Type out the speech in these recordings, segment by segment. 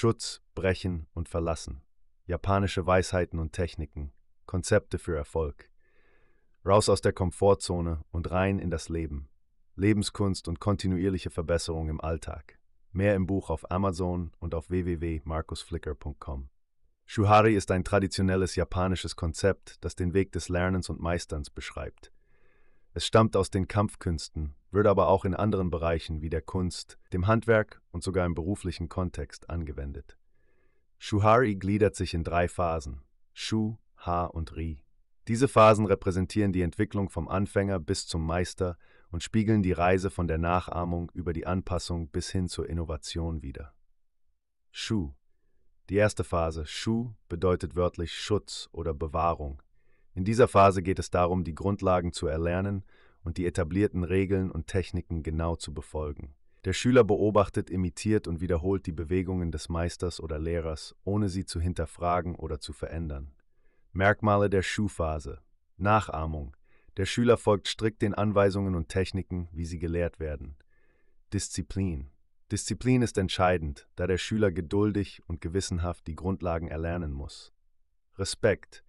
Schutz, Brechen und Verlassen. Japanische Weisheiten und Techniken. Konzepte für Erfolg. Raus aus der Komfortzone und rein in das Leben. Lebenskunst und kontinuierliche Verbesserung im Alltag. Mehr im Buch auf Amazon und auf www.markusflicker.com. Shuhari ist ein traditionelles japanisches Konzept, das den Weg des Lernens und Meisterns beschreibt. Es stammt aus den Kampfkünsten, wird aber auch in anderen Bereichen wie der Kunst, dem Handwerk und sogar im beruflichen Kontext angewendet. Shuhari gliedert sich in drei Phasen: Shu, Ha und Ri. Diese Phasen repräsentieren die Entwicklung vom Anfänger bis zum Meister und spiegeln die Reise von der Nachahmung über die Anpassung bis hin zur Innovation wider. Shu. Die erste Phase, Shu, bedeutet wörtlich Schutz oder Bewahrung. In dieser Phase geht es darum, die Grundlagen zu erlernen und die etablierten Regeln und Techniken genau zu befolgen. Der Schüler beobachtet, imitiert und wiederholt die Bewegungen des Meisters oder Lehrers, ohne sie zu hinterfragen oder zu verändern. Merkmale der Schuhphase Nachahmung. Der Schüler folgt strikt den Anweisungen und Techniken, wie sie gelehrt werden. Disziplin. Disziplin ist entscheidend, da der Schüler geduldig und gewissenhaft die Grundlagen erlernen muss. Respekt.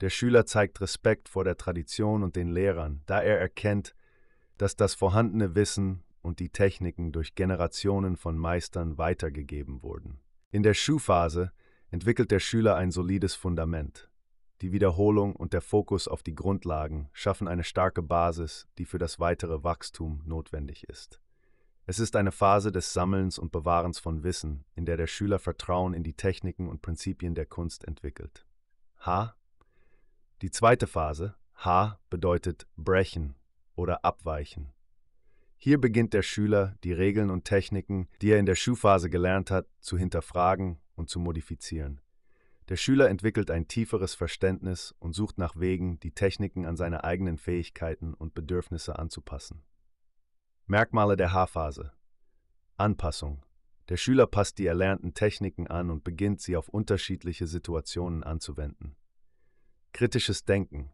Der Schüler zeigt Respekt vor der Tradition und den Lehrern, da er erkennt, dass das vorhandene Wissen und die Techniken durch Generationen von Meistern weitergegeben wurden. In der Schuhphase entwickelt der Schüler ein solides Fundament. Die Wiederholung und der Fokus auf die Grundlagen schaffen eine starke Basis, die für das weitere Wachstum notwendig ist. Es ist eine Phase des Sammelns und Bewahrens von Wissen, in der der Schüler Vertrauen in die Techniken und Prinzipien der Kunst entwickelt. H. Die zweite Phase, H, bedeutet brechen oder abweichen. Hier beginnt der Schüler, die Regeln und Techniken, die er in der Schuhphase gelernt hat, zu hinterfragen und zu modifizieren. Der Schüler entwickelt ein tieferes Verständnis und sucht nach Wegen, die Techniken an seine eigenen Fähigkeiten und Bedürfnisse anzupassen. Merkmale der H-Phase Anpassung. Der Schüler passt die erlernten Techniken an und beginnt sie auf unterschiedliche Situationen anzuwenden. Kritisches Denken.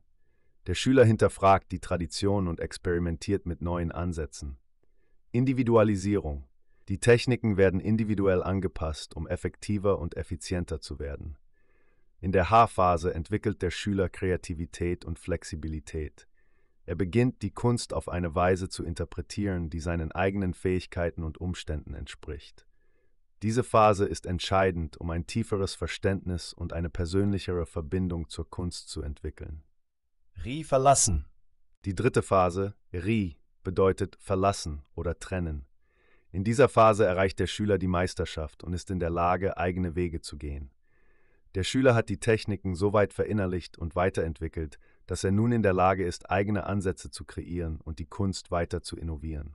Der Schüler hinterfragt die Tradition und experimentiert mit neuen Ansätzen. Individualisierung. Die Techniken werden individuell angepasst, um effektiver und effizienter zu werden. In der H-Phase entwickelt der Schüler Kreativität und Flexibilität. Er beginnt, die Kunst auf eine Weise zu interpretieren, die seinen eigenen Fähigkeiten und Umständen entspricht. Diese Phase ist entscheidend, um ein tieferes Verständnis und eine persönlichere Verbindung zur Kunst zu entwickeln. Ri verlassen. Die dritte Phase, Ri, bedeutet verlassen oder trennen. In dieser Phase erreicht der Schüler die Meisterschaft und ist in der Lage, eigene Wege zu gehen. Der Schüler hat die Techniken so weit verinnerlicht und weiterentwickelt, dass er nun in der Lage ist, eigene Ansätze zu kreieren und die Kunst weiter zu innovieren.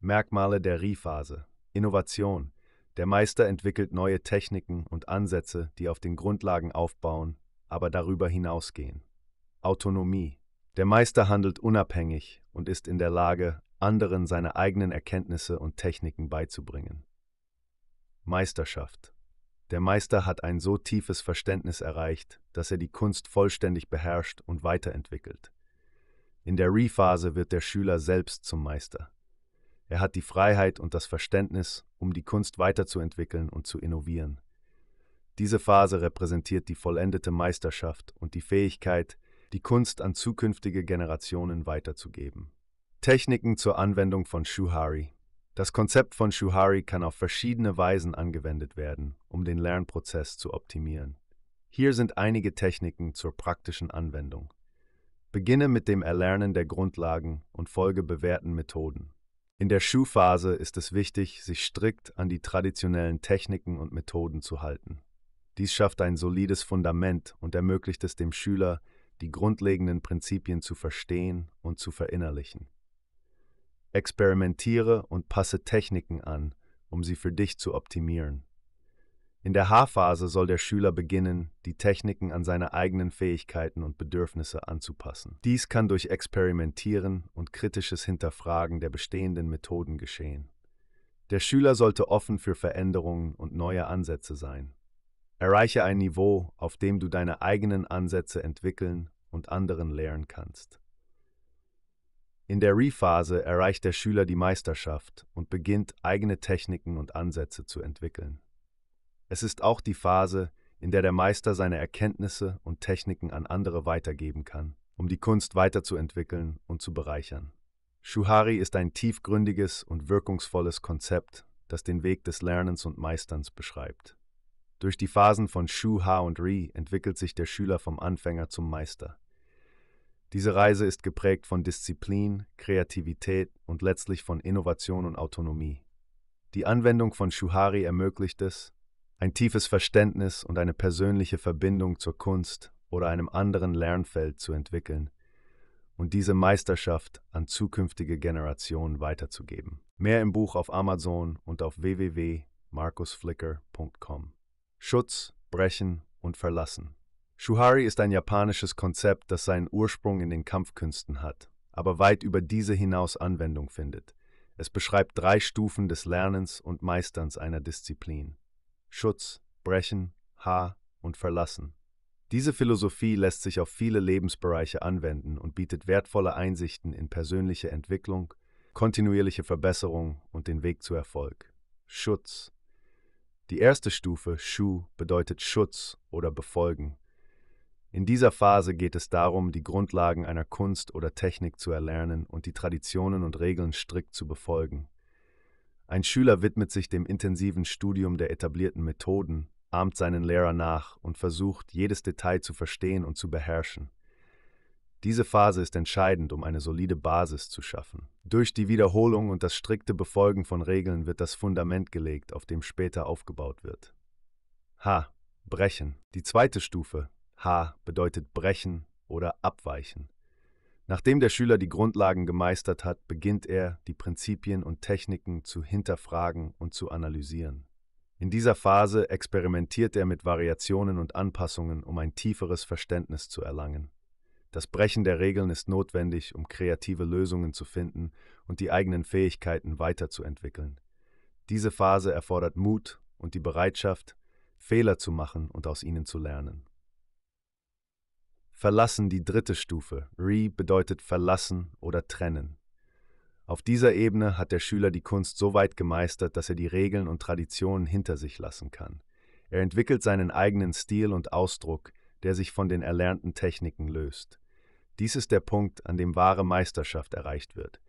Merkmale der Ri-Phase Innovation der Meister entwickelt neue Techniken und Ansätze, die auf den Grundlagen aufbauen, aber darüber hinausgehen. Autonomie. Der Meister handelt unabhängig und ist in der Lage, anderen seine eigenen Erkenntnisse und Techniken beizubringen. Meisterschaft. Der Meister hat ein so tiefes Verständnis erreicht, dass er die Kunst vollständig beherrscht und weiterentwickelt. In der Re-Phase wird der Schüler selbst zum Meister. Er hat die Freiheit und das Verständnis, um die Kunst weiterzuentwickeln und zu innovieren. Diese Phase repräsentiert die vollendete Meisterschaft und die Fähigkeit, die Kunst an zukünftige Generationen weiterzugeben. Techniken zur Anwendung von Shuhari Das Konzept von Shuhari kann auf verschiedene Weisen angewendet werden, um den Lernprozess zu optimieren. Hier sind einige Techniken zur praktischen Anwendung. Beginne mit dem Erlernen der Grundlagen und folge bewährten Methoden. In der Schuhphase ist es wichtig, sich strikt an die traditionellen Techniken und Methoden zu halten. Dies schafft ein solides Fundament und ermöglicht es dem Schüler, die grundlegenden Prinzipien zu verstehen und zu verinnerlichen. Experimentiere und passe Techniken an, um sie für dich zu optimieren. In der H-Phase soll der Schüler beginnen, die Techniken an seine eigenen Fähigkeiten und Bedürfnisse anzupassen. Dies kann durch Experimentieren und kritisches Hinterfragen der bestehenden Methoden geschehen. Der Schüler sollte offen für Veränderungen und neue Ansätze sein. Erreiche ein Niveau, auf dem du deine eigenen Ansätze entwickeln und anderen lehren kannst. In der Re-Phase erreicht der Schüler die Meisterschaft und beginnt eigene Techniken und Ansätze zu entwickeln. Es ist auch die Phase, in der der Meister seine Erkenntnisse und Techniken an andere weitergeben kann, um die Kunst weiterzuentwickeln und zu bereichern. Shuhari ist ein tiefgründiges und wirkungsvolles Konzept, das den Weg des Lernens und Meisterns beschreibt. Durch die Phasen von Shu, Ha und Ri entwickelt sich der Schüler vom Anfänger zum Meister. Diese Reise ist geprägt von Disziplin, Kreativität und letztlich von Innovation und Autonomie. Die Anwendung von Shuhari ermöglicht es, ein tiefes Verständnis und eine persönliche Verbindung zur Kunst oder einem anderen Lernfeld zu entwickeln und diese Meisterschaft an zukünftige Generationen weiterzugeben. Mehr im Buch auf Amazon und auf www.markusflicker.com. Schutz, Brechen und Verlassen. Shuhari ist ein japanisches Konzept, das seinen Ursprung in den Kampfkünsten hat, aber weit über diese hinaus Anwendung findet. Es beschreibt drei Stufen des Lernens und Meisterns einer Disziplin. Schutz, Brechen, Haar und Verlassen. Diese Philosophie lässt sich auf viele Lebensbereiche anwenden und bietet wertvolle Einsichten in persönliche Entwicklung, kontinuierliche Verbesserung und den Weg zu Erfolg. Schutz. Die erste Stufe, Shu, bedeutet Schutz oder Befolgen. In dieser Phase geht es darum, die Grundlagen einer Kunst oder Technik zu erlernen und die Traditionen und Regeln strikt zu befolgen. Ein Schüler widmet sich dem intensiven Studium der etablierten Methoden, ahmt seinen Lehrer nach und versucht, jedes Detail zu verstehen und zu beherrschen. Diese Phase ist entscheidend, um eine solide Basis zu schaffen. Durch die Wiederholung und das strikte Befolgen von Regeln wird das Fundament gelegt, auf dem später aufgebaut wird. H. Brechen. Die zweite Stufe, H, bedeutet brechen oder abweichen. Nachdem der Schüler die Grundlagen gemeistert hat, beginnt er, die Prinzipien und Techniken zu hinterfragen und zu analysieren. In dieser Phase experimentiert er mit Variationen und Anpassungen, um ein tieferes Verständnis zu erlangen. Das Brechen der Regeln ist notwendig, um kreative Lösungen zu finden und die eigenen Fähigkeiten weiterzuentwickeln. Diese Phase erfordert Mut und die Bereitschaft, Fehler zu machen und aus ihnen zu lernen verlassen die dritte Stufe. Re bedeutet verlassen oder trennen. Auf dieser Ebene hat der Schüler die Kunst so weit gemeistert, dass er die Regeln und Traditionen hinter sich lassen kann. Er entwickelt seinen eigenen Stil und Ausdruck, der sich von den erlernten Techniken löst. Dies ist der Punkt, an dem wahre Meisterschaft erreicht wird.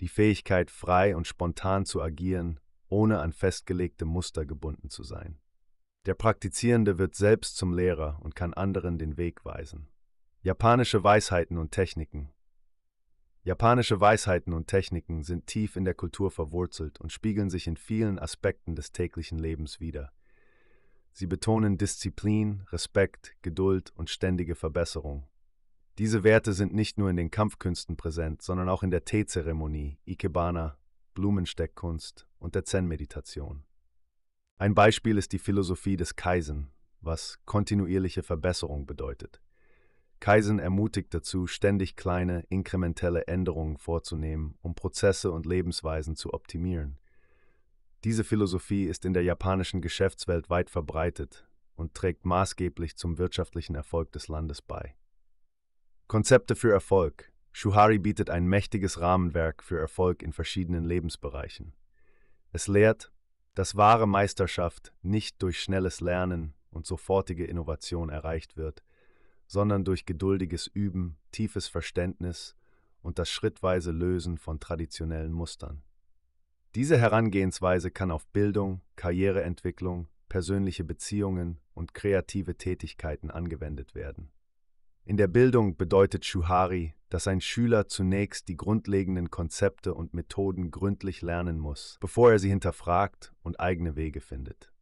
Die Fähigkeit, frei und spontan zu agieren, ohne an festgelegte Muster gebunden zu sein. Der Praktizierende wird selbst zum Lehrer und kann anderen den Weg weisen. Japanische Weisheiten und Techniken Japanische Weisheiten und Techniken sind tief in der Kultur verwurzelt und spiegeln sich in vielen Aspekten des täglichen Lebens wider. Sie betonen Disziplin, Respekt, Geduld und ständige Verbesserung. Diese Werte sind nicht nur in den Kampfkünsten präsent, sondern auch in der Teezeremonie, Ikebana, Blumensteckkunst und der Zen-Meditation. Ein Beispiel ist die Philosophie des Kaizen, was kontinuierliche Verbesserung bedeutet. Kaizen ermutigt dazu, ständig kleine, inkrementelle Änderungen vorzunehmen, um Prozesse und Lebensweisen zu optimieren. Diese Philosophie ist in der japanischen Geschäftswelt weit verbreitet und trägt maßgeblich zum wirtschaftlichen Erfolg des Landes bei. Konzepte für Erfolg. Shuhari bietet ein mächtiges Rahmenwerk für Erfolg in verschiedenen Lebensbereichen. Es lehrt, dass wahre Meisterschaft nicht durch schnelles Lernen und sofortige Innovation erreicht wird, sondern durch geduldiges Üben, tiefes Verständnis und das schrittweise Lösen von traditionellen Mustern. Diese Herangehensweise kann auf Bildung, Karriereentwicklung, persönliche Beziehungen und kreative Tätigkeiten angewendet werden. In der Bildung bedeutet Shuhari, dass ein Schüler zunächst die grundlegenden Konzepte und Methoden gründlich lernen muss, bevor er sie hinterfragt und eigene Wege findet.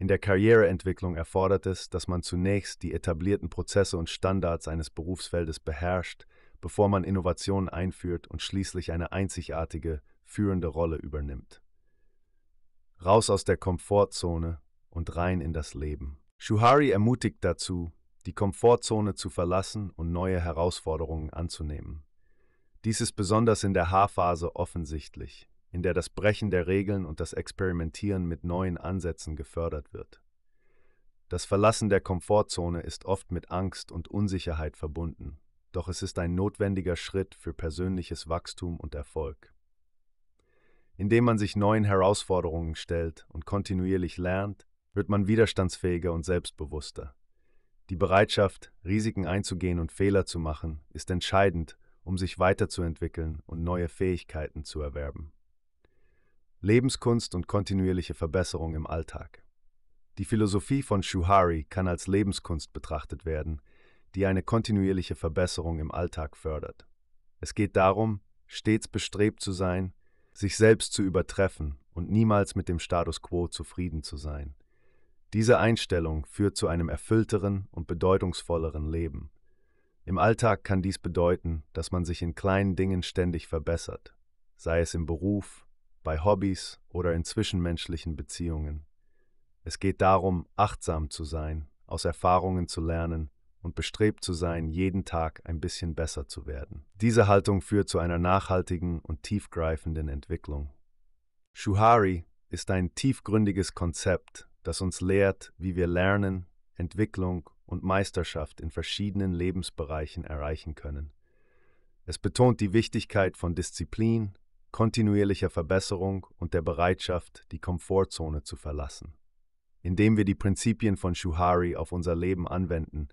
In der Karriereentwicklung erfordert es, dass man zunächst die etablierten Prozesse und Standards eines Berufsfeldes beherrscht, bevor man Innovationen einführt und schließlich eine einzigartige, führende Rolle übernimmt. Raus aus der Komfortzone und rein in das Leben. Shuhari ermutigt dazu, die Komfortzone zu verlassen und neue Herausforderungen anzunehmen. Dies ist besonders in der Haarphase offensichtlich in der das Brechen der Regeln und das Experimentieren mit neuen Ansätzen gefördert wird. Das Verlassen der Komfortzone ist oft mit Angst und Unsicherheit verbunden, doch es ist ein notwendiger Schritt für persönliches Wachstum und Erfolg. Indem man sich neuen Herausforderungen stellt und kontinuierlich lernt, wird man widerstandsfähiger und selbstbewusster. Die Bereitschaft, Risiken einzugehen und Fehler zu machen, ist entscheidend, um sich weiterzuentwickeln und neue Fähigkeiten zu erwerben. Lebenskunst und kontinuierliche Verbesserung im Alltag. Die Philosophie von Shuhari kann als Lebenskunst betrachtet werden, die eine kontinuierliche Verbesserung im Alltag fördert. Es geht darum, stets bestrebt zu sein, sich selbst zu übertreffen und niemals mit dem Status quo zufrieden zu sein. Diese Einstellung führt zu einem erfüllteren und bedeutungsvolleren Leben. Im Alltag kann dies bedeuten, dass man sich in kleinen Dingen ständig verbessert, sei es im Beruf, bei Hobbys oder in zwischenmenschlichen Beziehungen. Es geht darum, achtsam zu sein, aus Erfahrungen zu lernen und bestrebt zu sein, jeden Tag ein bisschen besser zu werden. Diese Haltung führt zu einer nachhaltigen und tiefgreifenden Entwicklung. Shuhari ist ein tiefgründiges Konzept, das uns lehrt, wie wir Lernen, Entwicklung und Meisterschaft in verschiedenen Lebensbereichen erreichen können. Es betont die Wichtigkeit von Disziplin, kontinuierlicher Verbesserung und der Bereitschaft, die Komfortzone zu verlassen. Indem wir die Prinzipien von Shuhari auf unser Leben anwenden,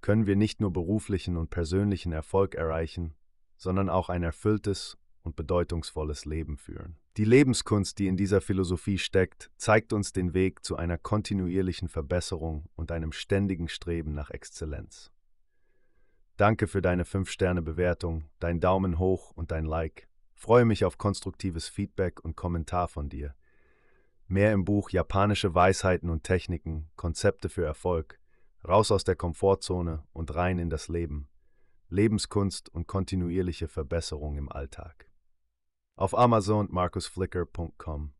können wir nicht nur beruflichen und persönlichen Erfolg erreichen, sondern auch ein erfülltes und bedeutungsvolles Leben führen. Die Lebenskunst, die in dieser Philosophie steckt, zeigt uns den Weg zu einer kontinuierlichen Verbesserung und einem ständigen Streben nach Exzellenz. Danke für deine 5-Sterne-Bewertung, dein Daumen hoch und dein Like. Freue mich auf konstruktives Feedback und Kommentar von dir. Mehr im Buch Japanische Weisheiten und Techniken, Konzepte für Erfolg, raus aus der Komfortzone und rein in das Leben, Lebenskunst und kontinuierliche Verbesserung im Alltag. Auf Amazon und markusflicker.com.